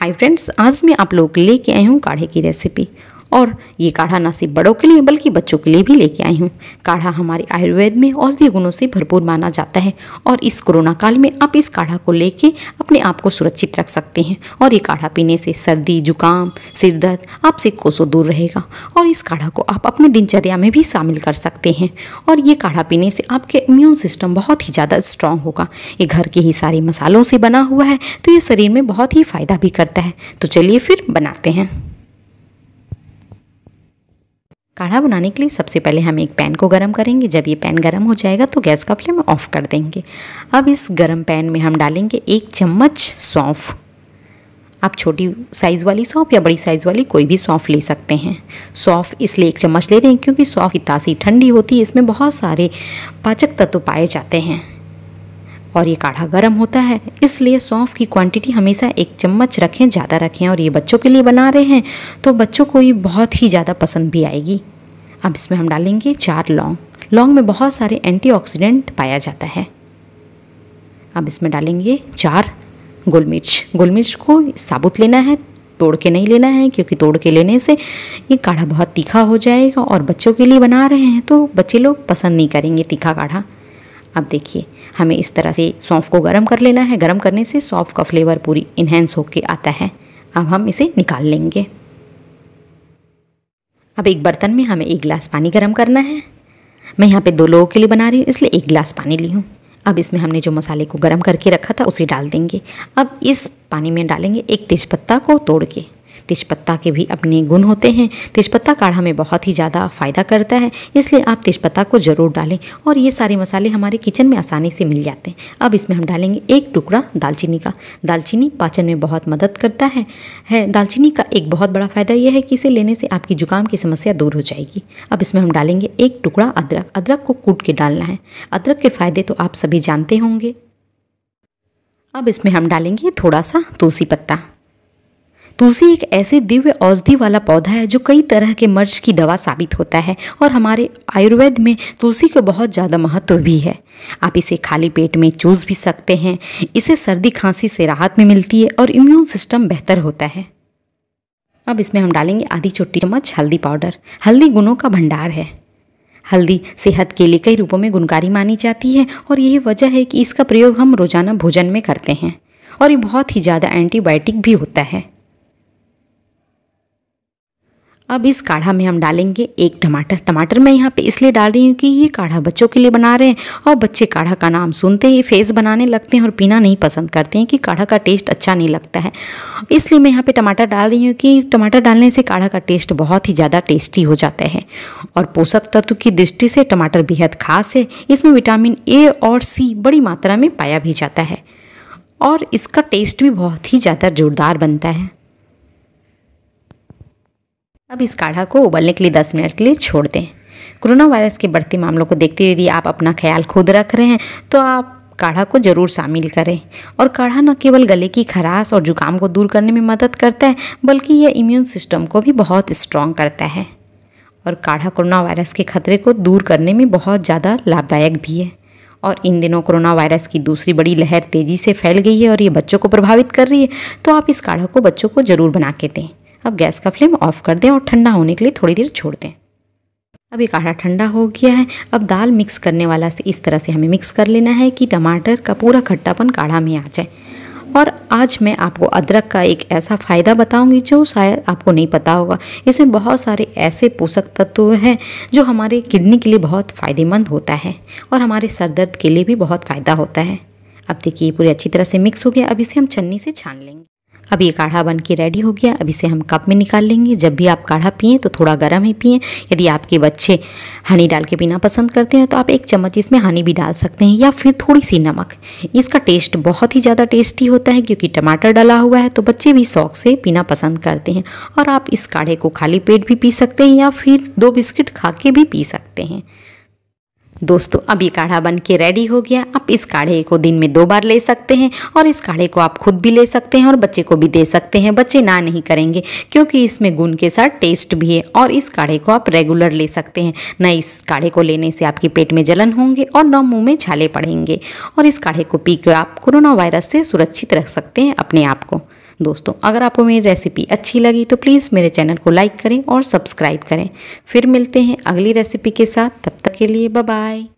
hi friends आज मैं आप लोग लेके आई हूँ काढ़े की रेसिपी और ये काढ़ा ना सिर्फ बड़ों के लिए बल्कि बच्चों के लिए भी लेके आई हूँ काढ़ा हमारे आयुर्वेद में औषधीय गुणों से भरपूर माना जाता है और इस कोरोना काल में आप इस काढ़ा को लेके अपने आप को सुरक्षित रख सकते हैं और ये काढ़ा पीने से सर्दी जुकाम सिर दर्द आपसे कोसों दूर रहेगा और इस काढ़ा को आप अपने दिनचर्या में भी शामिल कर सकते हैं और ये काढ़ा पीने से आपके इम्यून सिस्टम बहुत ही ज़्यादा स्ट्रांग होगा ये घर के ही सारे मसालों से बना हुआ है तो ये शरीर में बहुत ही फ़ायदा भी करता है तो चलिए फिर बनाते हैं काढ़ा बनाने के लिए सबसे पहले हम एक पैन को गर्म करेंगे जब ये पैन गर्म हो जाएगा तो गैस का फ्लेम ऑफ कर देंगे अब इस गर्म पैन में हम डालेंगे एक चम्मच सौंफ आप छोटी साइज़ वाली सौंफ या बड़ी साइज़ वाली कोई भी सौंफ ले सकते हैं सौंफ इसलिए एक चम्मच ले रहे हैं क्योंकि सौंफ तासी ठंडी होती है इसमें बहुत सारे पाचक तत्व पाए जाते हैं और ये काढ़ा गर्म होता है इसलिए सौंफ की क्वांटिटी हमेशा एक चम्मच रखें ज़्यादा रखें और ये बच्चों के लिए बना रहे हैं तो बच्चों को ये बहुत ही ज़्यादा पसंद भी आएगी अब इसमें हम डालेंगे चार लौंग लौंग में बहुत सारे एंटीऑक्सीडेंट पाया जाता है अब इसमें डालेंगे चार गोल मिर्च गुल मिर्च को साबुत लेना है तोड़ के नहीं लेना है क्योंकि तोड़ के लेने से ये काढ़ा बहुत तीखा हो जाएगा और बच्चों के लिए बना रहे हैं तो बच्चे लोग पसंद नहीं करेंगे तीखा काढ़ा अब देखिए हमें इस तरह से सौंफ को गर्म कर लेना है गर्म करने से सौंफ का फ्लेवर पूरी इन्हेंस होके आता है अब हम इसे निकाल लेंगे अब एक बर्तन में हमें एक गिलास पानी गर्म करना है मैं यहाँ पे दो लोगों के लिए बना रही हूँ इसलिए एक गिलास पानी ली हूँ अब इसमें हमने जो मसाले को गर्म करके रखा था उसे डाल देंगे अब इस पानी में डालेंगे एक तेज़पत्ता को तोड़ के तेजपत्ता के भी अपने गुण होते हैं तेजपत्ता काढ़ा में बहुत ही ज़्यादा फ़ायदा करता है इसलिए आप तेजपत्ता को ज़रूर डालें और ये सारे मसाले हमारे किचन में आसानी से मिल जाते हैं अब इसमें हम डालेंगे एक टुकड़ा दालचीनी का दालचीनी पाचन में बहुत मदद करता है, है दालचीनी का एक बहुत बड़ा फ़ायदा यह है कि इसे लेने से आपकी जुकाम की समस्या दूर हो जाएगी अब इसमें हम डालेंगे एक टुकड़ा अदरक अदरक को कूट के डालना है अदरक के फ़ायदे तो आप सभी जानते होंगे अब इसमें हम डालेंगे थोड़ा सा तुलसी पत्ता तुलसी एक ऐसे दिव्य औषधि वाला पौधा है जो कई तरह के मर्ज की दवा साबित होता है और हमारे आयुर्वेद में तुलसी को बहुत ज़्यादा महत्व भी है आप इसे खाली पेट में चूस भी सकते हैं इसे सर्दी खांसी से राहत में मिलती है और इम्यून सिस्टम बेहतर होता है अब इसमें हम डालेंगे आधी छोटी चम्मच हल्दी पाउडर हल्दी गुणों का भंडार है हल्दी सेहत के लिए कई रूपों में गुणकारी मानी जाती है और यही वजह है कि इसका प्रयोग हम रोजाना भोजन में करते हैं और ये बहुत ही ज़्यादा एंटीबायोटिक भी होता है अब इस काढ़ा में हम डालेंगे एक टमाटर टमाटर मैं यहाँ पे इसलिए डाल रही हूँ कि ये काढ़ा बच्चों के लिए बना रहे हैं और बच्चे काढ़ा का नाम सुनते ही फेस बनाने लगते हैं और पीना नहीं पसंद करते हैं कि काढ़ा का टेस्ट अच्छा नहीं लगता है इसलिए मैं यहाँ पे टमाटर डाल रही हूँ कि टमाटर डालने से काढ़ा का टेस्ट बहुत ही ज़्यादा टेस्टी हो जाता है और पोषक तत्व की दृष्टि से टमाटर बेहद खास है इसमें विटामिन ए और सी बड़ी मात्रा में पाया भी जाता है और इसका टेस्ट भी बहुत ही ज़्यादा जोरदार बनता है अब इस काढ़ा को उबलने के लिए 10 मिनट के लिए छोड़ दें कोरोना वायरस के बढ़ते मामलों को देखते हुए यदि आप अपना ख्याल खुद रख रहे हैं तो आप काढ़ा को ज़रूर शामिल करें और काढ़ा न केवल गले की खराश और जुकाम को दूर करने में मदद करता है बल्कि यह इम्यून सिस्टम को भी बहुत स्ट्रॉन्ग करता है और काढ़ा कोरोना वायरस के खतरे को दूर करने में बहुत ज़्यादा लाभदायक भी है और इन दिनों कोरोना वायरस की दूसरी बड़ी लहर तेज़ी से फैल गई है और ये बच्चों को प्रभावित कर रही है तो आप इस काढ़ा को बच्चों को ज़रूर बना के दें अब गैस का फ्लेम ऑफ कर दें और ठंडा होने के लिए थोड़ी देर छोड़ दें अब एक काढ़ा ठंडा हो गया है अब दाल मिक्स करने वाला से इस तरह से हमें मिक्स कर लेना है कि टमाटर का पूरा खट्टापन काढ़ा में आ जाए और आज मैं आपको अदरक का एक ऐसा फ़ायदा बताऊंगी जो शायद आपको नहीं पता होगा इसमें बहुत सारे ऐसे पोषक तत्व हैं जो हमारे किडनी के लिए बहुत फ़ायदेमंद होता है और हमारे सर दर्द के लिए भी बहुत फ़ायदा होता है अब देखिए पूरे अच्छी तरह से मिक्स हो गया अब इसे हम छन्नी से छान लेंगे अब ये काढ़ा बन के रेडी हो गया अब इसे हम कप में निकाल लेंगे जब भी आप काढ़ा पिए तो थोड़ा गर्म ही पिए यदि आपके बच्चे हनी डाल के पीना पसंद करते हैं तो आप एक चम्मच इसमें हनी भी डाल सकते हैं या फिर थोड़ी सी नमक इसका टेस्ट बहुत ही ज़्यादा टेस्टी होता है क्योंकि टमाटर डाला हुआ है तो बच्चे भी शौक से पीना पसंद करते हैं और आप इस काढ़े को खाली पेट भी पी सकते हैं या फिर दो बिस्किट खा के भी पी सकते हैं दोस्तों अब ये काढ़ा बन के रेडी हो गया आप इस काढ़े को दिन में दो बार ले सकते हैं और इस काढ़े को आप खुद भी ले सकते हैं और बच्चे को भी दे सकते हैं बच्चे ना नहीं करेंगे क्योंकि इसमें गुण के साथ टेस्ट भी है और इस काढ़े को आप रेगुलर ले सकते हैं न इस काढ़े को लेने से आपके पेट में जलन होंगे और न मुँह में छाले पड़ेंगे और इस काढ़े को पी आप कोरोना वायरस से सुरक्षित रख सकते हैं अपने आप को दोस्तों अगर आपको मेरी रेसिपी अच्छी लगी तो प्लीज़ मेरे चैनल को लाइक करें और सब्सक्राइब करें फिर मिलते हैं अगली रेसिपी के साथ तब तक के लिए बाय